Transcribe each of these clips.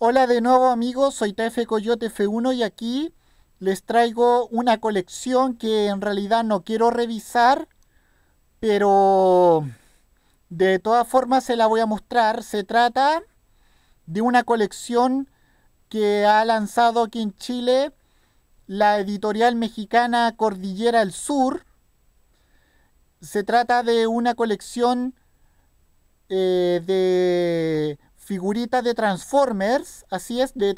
Hola de nuevo amigos, soy TF Coyote F1 y aquí les traigo una colección que en realidad no quiero revisar, pero de todas formas se la voy a mostrar. Se trata de una colección que ha lanzado aquí en Chile la editorial mexicana Cordillera del Sur. Se trata de una colección eh, de figurita de Transformers, así es, de,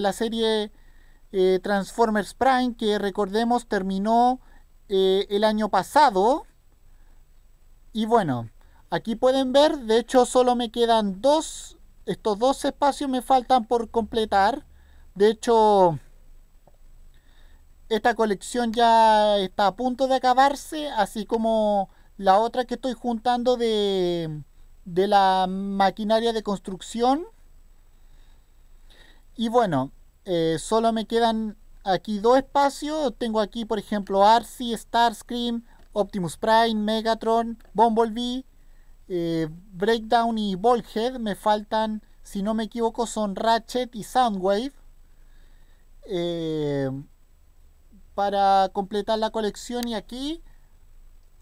la serie eh, Transformers Prime, que recordemos terminó eh, el año pasado. Y bueno, aquí pueden ver, de hecho solo me quedan dos, estos dos espacios me faltan por completar. De hecho, esta colección ya está a punto de acabarse, así como la otra que estoy juntando de de la maquinaria de construcción. Y bueno, eh, solo me quedan aquí dos espacios. Tengo aquí, por ejemplo, Arcee, Starscream, Optimus Prime, Megatron, Bumblebee, eh, Breakdown y bolthead Me faltan, si no me equivoco, son Ratchet y Soundwave. Eh, para completar la colección y aquí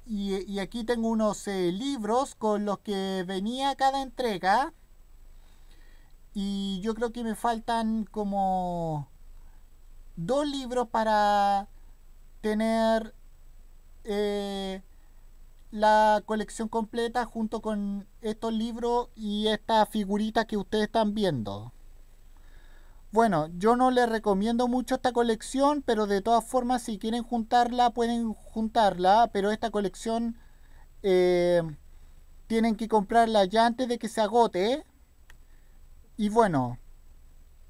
y, aquí tengo unos eh, libros con los que venía cada entrega. Y yo creo que me faltan como dos libros para tener eh, la colección completa junto con estos libros y estas figuritas que ustedes están viendo. Bueno, yo no les recomiendo mucho esta colección, pero de todas formas si quieren juntarla pueden juntarla, pero esta colección eh, tienen que comprarla ya antes de que se agote. ¿eh? Y bueno,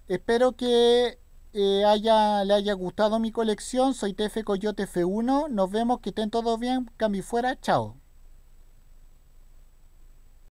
espero que eh, haya, le haya gustado mi colección. Soy TF Coyote F1. Nos vemos, que estén todos bien. cambio fuera, chao.